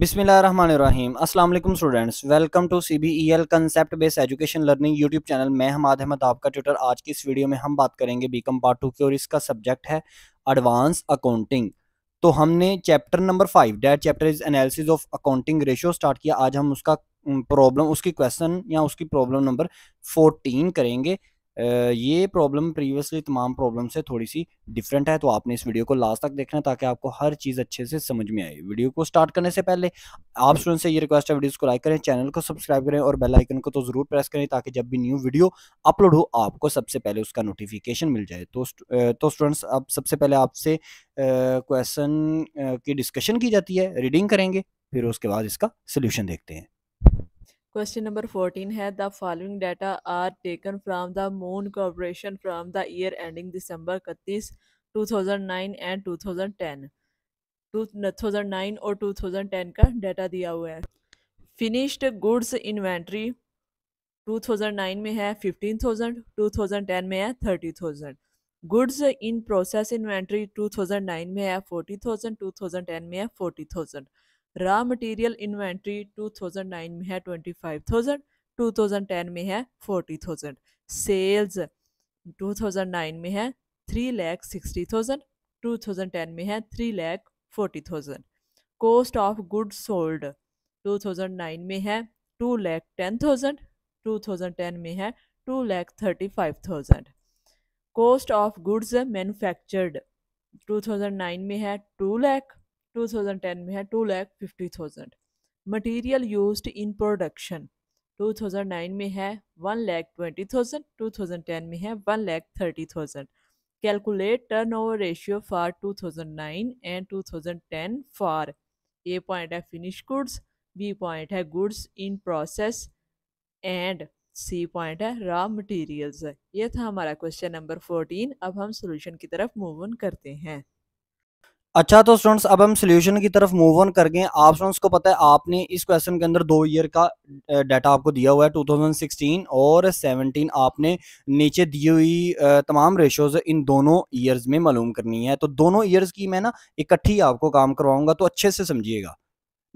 बिसमीम अस्सलाम वालेकुम students welcome to C B E L concept based education learning YouTube channel मैं हमाद अहमद आपका ट्यूटर आज की इस वीडियो में हम बात करेंगे बी कम पार्ट टू की और इसका सब्जेक्ट है एडवांस अकाउंटिंग तो हमने chapter number five that chapter is analysis of accounting ratio start किया आज हम उसका प्रॉब्लम उसकी क्वेश्चन या उसकी प्रॉब्लम नंबर फोर्टीन करेंगे ये प्रॉब्लम प्रीवियसली तमाम प्रॉब्लम से थोड़ी सी डिफरेंट है तो आपने इस वीडियो को लास्ट तक देखना ताकि आपको हर चीज़ अच्छे से समझ में आए वीडियो को स्टार्ट करने से पहले आप स्टूडेंट से ये रिक्वेस्ट है वीडियोज़ को लाइक करें चैनल को सब्सक्राइब करें और बेल आइकन को तो ज़रूर प्रेस करें ताकि जब भी न्यू वीडियो अपलोड हो आपको सबसे पहले उसका नोटिफिकेशन मिल जाए तो तो स्टूडेंट्स अब सबसे पहले आपसे क्वेश्चन की डिस्कशन की जाती है रीडिंग करेंगे फिर उसके बाद इसका सोल्यूशन देखते हैं क्वेश्चन नंबर फोर्टीन है the following data are taken from the Moon Corporation from the year ending December इकतीस 2009 एंड 2010, 2009 और 2010 का डाटा दिया हुआ है फिनिश्ड गुड्स इन्वेंट्री 2009 में है 15,000, 2010 में है 30,000. गुड्स इन प्रोसेस इन्वेंट्री 2009 में है 40,000, 2010 में है 40,000. रॉ मटेरियल इन्वेंट्री 2009 में है 25,000 2010 में है 40,000 सेल्स 2009 में है three lakh sixty thousand two thousand ten में है three lakh forty thousand cost of good sold two thousand nine में है two lakh ten thousand two thousand ten में है two lakh thirty five thousand cost of goods manufactured two thousand nine में है two lakh 2010 में है two lakh fifty thousand material use in production 2009 में है one lakh twenty thousand two thousand ten में है one lakh thirty thousand calculate turn over ratio for two thousand nine and two thousand ten for A point है finish goods B point है goods in process and C point है raw materials ये था हमारा question number fourteen अब हम solution की तरफ मूव ऑन करते हैं अच्छा तो स्टूडेंट्स अब हम सोल्यूशन की तरफ मूव ऑन कर गए आप स्टूडेंट्स को पता है आपने इस क्वेश्चन के अंदर दो ईयर का डाटा आपको दिया हुआ है 2016 और 17 आपने नीचे दी हुई तमाम रेशोज इन दोनों ईयर्स में मालूम करनी है तो दोनों ईयर्स की मैं ना इकट्ठी आपको काम करवाऊंगा तो अच्छे से समझिएगा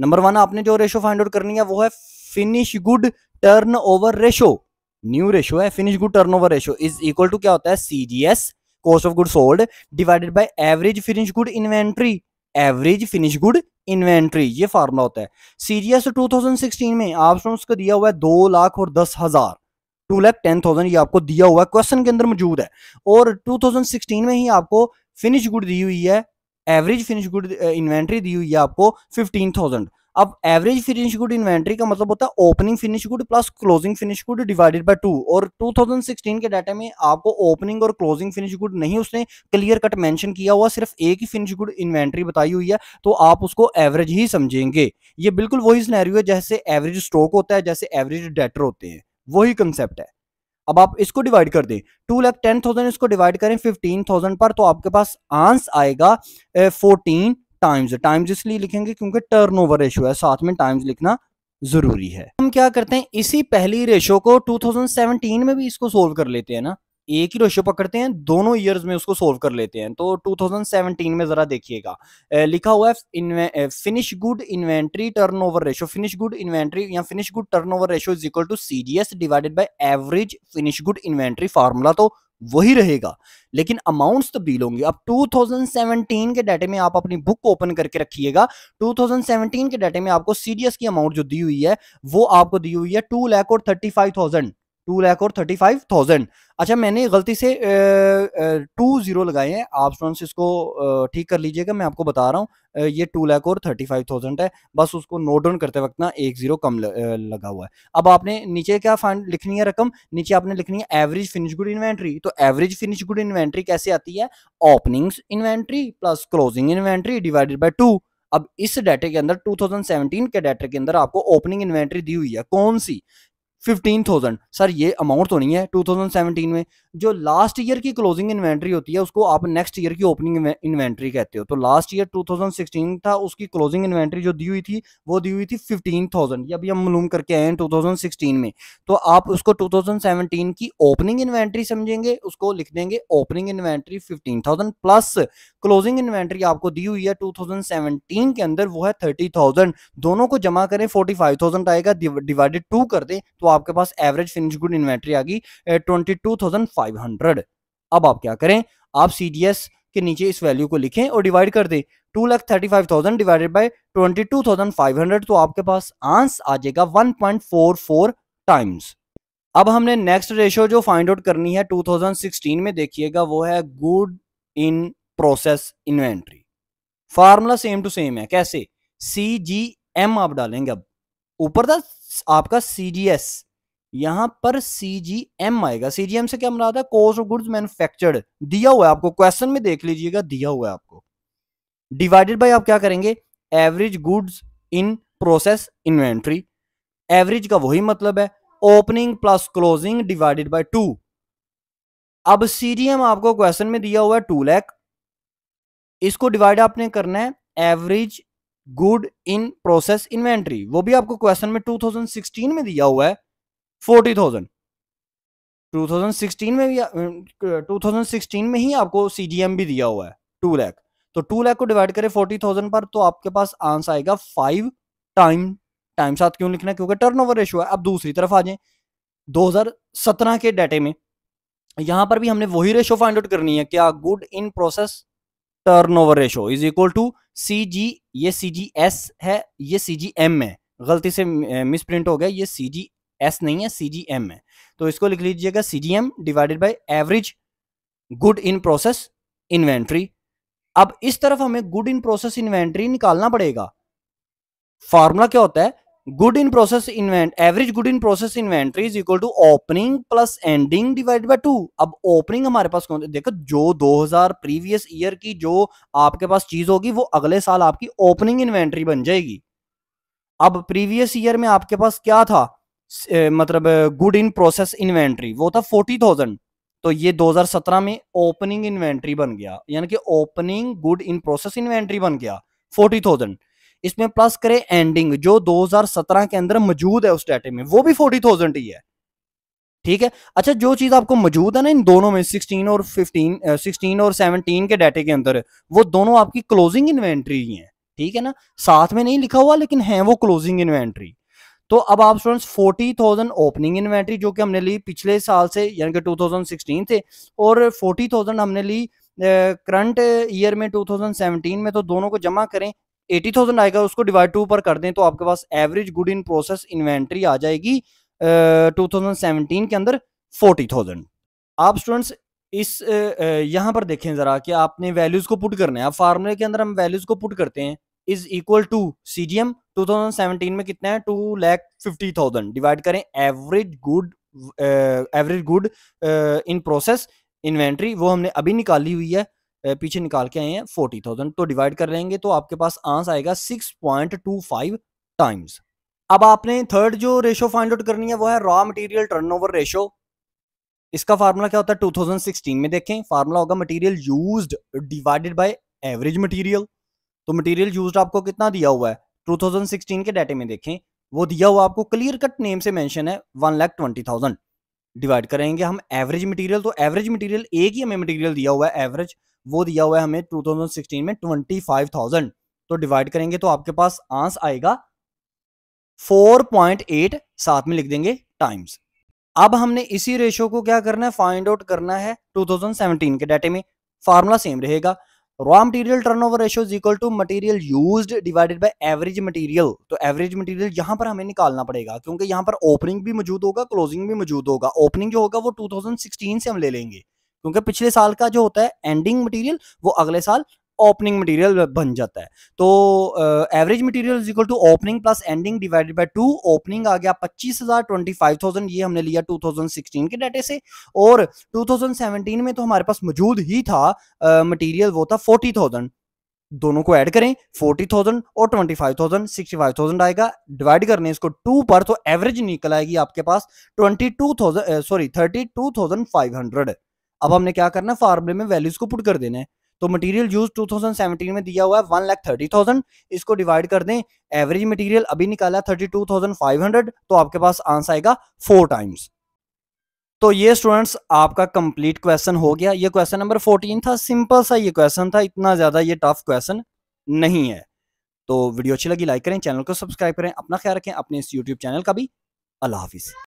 नंबर वन आपने जो रेशो फाइंड आउट करनी है वो है finish good turn over ratio new ratio है finish good turn over ratio is equal to क्या होता है C G S cost of good sold divided by average finish good inventory average finish good inventory ये formula होता है serious 2016 में आपने उसका दिया हुआ है दो लाख और दस हजार टू लैख टेन थाउजेंड ये आपको दिया हुआ है क्वेश्चन के अंदर मौजूद है और 2016 में ही आपको फिनिश गुड दी हुई है एवरेज फिनिश गुड इन्वेंट्री दी हुई है आपको फिफ्टीन थाउजेंड अब एवरेज फिनिश गुड इन्वेंट्री का मतलब होता है opening finish good plus closing finish good divided by two और 2016 के डाटा में आपको ओपनिंग और क्लोजिंग फिनिश गुड नहीं उसने क्लियर कट मेंशन किया हुआ सिर्फ एक ही फिनिश गुड इन्वेंट्री बताई हुई है तो आप उसको एवरेज ही समझेंगे ये बिल्कुल वही स्नैरियो है जैसे एवरेज स्टॉक होता है जैसे एवरेज डेटर होते हैं वही कंसेप्ट है अब आप इसको डिवाइड कर दें टू लैख टेन थाउजेंड इसको डिवाइड करें फिफ्टीन थाउजेंड पर तो आपके पास आंस आएगा फोर्टीन टाइम्स टाइम्स इसलिए लिखेंगे क्योंकि टर्नओवर रेशियो है साथ में टाइम्स लिखना जरूरी है हम क्या करते हैं इसी पहली रेशो को 2017 में भी इसको सोल्व कर लेते हैं ना एक ही रेशो पकड़ते हैं दोनों ईयर्स में उसको सोल्व कर लेते हैं तो 2017 में जरा देखिएगा लिखा हुआ है finish good inventory turn over ratio finish good inventory या finish good turn over ratio is equal to C S divided by average finish good inventory formula तो वही रहेगा लेकिन अमाउंट्स तब्दील तो होंगे अब 2017 के डाटे में आप अपनी बुक ओपन करके रखिएगा 2017 के डाटे में आपको सीडीएस की अमाउंट जो दी हुई है वो आपको दी हुई है टू लैख और thirty five thousand two lakh और थर्टी फाइव थाउजेंड अच्छा मैंने गलती से टू ज़ीरो लगाए हैं आप स्टूडेंट्स इसको ठीक कर लीजिएगा मैं आपको बता रहा हूँ ये टू लैख और थर्टी फाइव थाउजेंड है बस उसको नोट डाउन करते वक्त ना एक ज़ीरो कम लगा हुआ है अब आपने नीचे क्या फंड लिखनी है रकम नीचे आपने लिखनी है एवरेज फिनिश गुड इन्वेंट्री तो एवरेज फिनिश गुड इन्वेंट्री कैसे आती है openings inventory plus closing inventory divided by two अब इस डाटे के अंदर 2017 के डाटे के अंदर आपको ओपनिंग इन्वेंट्री दी हुई है कौन सी फिफ्टीन थाउजेंड सर ये अमाउंट तो नहीं है टू थाउजेंड सेवनटीन में जो लास्ट ईयर की क्लोजिंग इन्वेंट्री होती है उसको आप नेक्स्ट ईयर की ओपनिंग इन्वेंट्री कहते हो तो last year two thousand sixteen था उसकी क्लोजिंग इन्वेंट्री जो दी हुई थी वो दी हुई थी फिफ्टीन थाउजेंड ये अभी हम मालूम करके आए हैं टू थाउजेंड सिक्सटीन में तो आप उसको टू थाउजेंड सेवनटीन की ओपनिंग इन्वेंट्री समझेंगे उसको लिख देंगे opening inventory fifteen thousand plus closing inventory आपको दी हुई है टू थाउजेंड सेवनटीन के अंदर वो है थर्टी थाउजेंड दोनों को जमा करें फोर्टी फाइव थाउजेंड आएगा डिवाइडेड टू कर दें तो आपके पास एवरेज फिनिश गुड इन्वेंट्री आ गई twenty two thousand five hundred अब आप क्या करें आप सी डी एस के नीचे इस वैल्यू को लिखें और डिवाइड कर दें two lakh thirty five thousand divided by twenty two thousand five hundred तो आपके पास आंस आ जाएगा one point four four times अब हमने नेक्स्ट रेशियो जो फाइंड आउट करनी है टू थाउजेंड सिक्सटीन में देखिएगा वो है good in process inventory formula same to same है कैसे सी जी एम आप डालेंगे अब ऊपर था आपका सी जी एस यहां पर सी जी एम आएगा सी जी एम से क्या मुराद है कॉस्ट ऑफ गुड्स मैन्युफैक्चर्ड दिया हुआ है आपको क्वेश्चन में देख लीजिएगा दिया हुआ है आपको डिवाइडेड बाई आप क्या करेंगे average goods in process inventory average का वही मतलब है opening plus closing divided by two अब सीडीएम आपको क्वेश्चन में दिया हुआ है टू लैख इसको डिवाइड आपने करना है average good in process inventory वो भी आपको क्वेश्चन में 2016 में दिया हुआ है 40,000 2016 में भी 2016 में ही आपको सीजीएम भी दिया हुआ है टू लैख तो टू लैख को डिवाइड करें फोर्टी थाउजेंड पर तो आपके पास आंसर आएगा फाइव टाइम टाइम साथ क्यों लिखना क्योंकि टर्न ओवर रेशो है अब दूसरी तरफ आ जाए 2017 के डाटे में यहां पर भी हमने वही रेशो फाइंड आउट करनी है क्या good in process turn over ratio is equal to C G ये सी जी एस है ये सी जी एम है गलती से मिस प्रिंट हो गया ये सी जी एस नहीं है सी जी एम है तो इसको लिख लीजिएगा C G M divided by average good in process inventory अब इस तरफ हमें गुड इन प्रोसेस इन्वेंट्री निकालना पड़ेगा फार्मूला क्या होता है good in process inventory average good in process inventory is equal to opening plus ending divide by two अब ओपनिंग हमारे पास कौन देखो जो 2000 प्रीवियस ईयर की जो आपके पास चीज होगी वो अगले साल आपकी ओपनिंग इन्वेंट्री बन जाएगी अब प्रीवियस ईयर में आपके पास क्या था मतलब गुड इन प्रोसेस इन्वेंट्री वो था फोर्टी थाउजेंड तो ये 2017 में ओपनिंग इन्वेंट्री बन गया यानी कि opening good in process inventory बन गया फोर्टी थाउजेंड इसमें प्लस करें एंडिंग जो 2017 के अंदर मौजूद है उस डाटे में वो भी 40,000 ही है ठीक है अच्छा जो चीज आपको मौजूद है ना इन दोनों में 16 और 15 16 और 17 के डाटे के अंदर वो दोनों आपकी क्लोजिंग इन्वेंट्री ही है ठीक है ना साथ में नहीं लिखा हुआ लेकिन है वो क्लोजिंग इन्वेंट्री तो अब आप students forty thousand opening inventory जो कि हमने ली पिछले साल से यानी कि 2016 थे और फोर्टी थाउजेंड हमने ली करंट ईयर में 2017 में तो दोनों को जमा करें एटी थाउजेंड आएगा उसको डिवाइड टू पर कर दें तो आपके पास average good in process inventory आ जाएगी टू थाउजेंड सेवनटीन के अंदर फोर्टी थाउजेंड आप स्टूडेंट्स इस यहाँ पर देखें ज़रा कि आपने वैल्यूज़ को पुट करना है आप फार्मूले के अंदर हम वैल्यूज़ को पुट करते हैं is equal to C G M two thousand seventeen में कितना है two lakh fifty thousand divide करें average good average good in process inventory वो हमने अभी निकाली हुई है पीछे निकाल के आए हैं फोर्टी थाउजेंड तो डिवाइड कर लेंगे तो आपके पास आंसर आएगा six point two five times अब आपने थर्ड जो रेशो फाइंड आउट करनी है वो है रॉ मटेरियल टर्नओवर रेशो इसका फार्मूला क्या होता है 2016 में देखें फार्मूला होगा material used divided by average material तो मटेरियल यूज्ड आपको कितना दिया हुआ है 2016 के डाटे में देखें वो दिया हुआ आपको क्लियर कट नेम से मैंशन है one lakh twenty thousand divide करेंगे हम एवरेज मटेरियल तो एवरेज मटेरियल एक ही हमें मटेरियल दिया हुआ है एवरेज वो दिया हुआ है हमें 2016 में 25,000 तो डिवाइड करेंगे तो आपके पास आंस आएगा 4.8 साथ में लिख देंगे टाइम्स अब हमने इसी रेशो को क्या करना है फाइंड आउट करना है 2017 के डाटे में फार्मूला सेम रहेगा raw material turnover ratio is equal to material used divided by average material तो एवरेज मटेरियल यहां पर हमें निकालना पड़ेगा क्योंकि यहां पर ओपनिंग भी मौजूद होगा क्लोजिंग भी मौजूद होगा ओपनिंग जो होगा वो 2016 से हम ले लेंगे क्योंकि पिछले साल का जो होता है एंडिंग मटेरियल वो अगले साल ओपनिंग मटेरियल बन जाता है तो average material is equal to opening plus ending divided by two opening आ गया पच्चीस हजार ट्वेंटी फाइव थाउजेंड ये हमने लिया सिक्सटीन के डाटे से और टू थाउजेंड सेवनटीन में तो हमारे पास मौजूद ही था मटीरियल uh, वो था फोर्टी थाउजेंड दोनों को ऐड करें 40,000 और 25,000 65,000 आएगा डिवाइड करने इसको टू पर तो एवरेज निकल आएगी आपके पास 22,000 सॉरी फाइव 32,500 अब हमने क्या करना है फार्मूले में वैल्यूज को पुट कर देना है तो मटेरियल यूज 2017 में दिया हुआ है वन लाख थर्टी थाउजेंड इसको डिवाइड कर दें एवरेज मटेरियल अभी निकाला thirty two thousand five hundred तो आपके पास आंसर आएगा फोर टाइम्स तो ये स्टूडेंट्स आपका कंप्लीट क्वेश्चन हो गया ये क्वेश्चन नंबर फोर्टीन था सिंपल सा ये क्वेश्चन था इतना ज्यादा ये टफ क्वेश्चन नहीं है तो वीडियो अच्छी लगी लाइक करें चैनल को सब्सक्राइब करें अपना ख्याल रखें अपने इस यूट्यूब चैनल का भी अल्लाह हाफिज़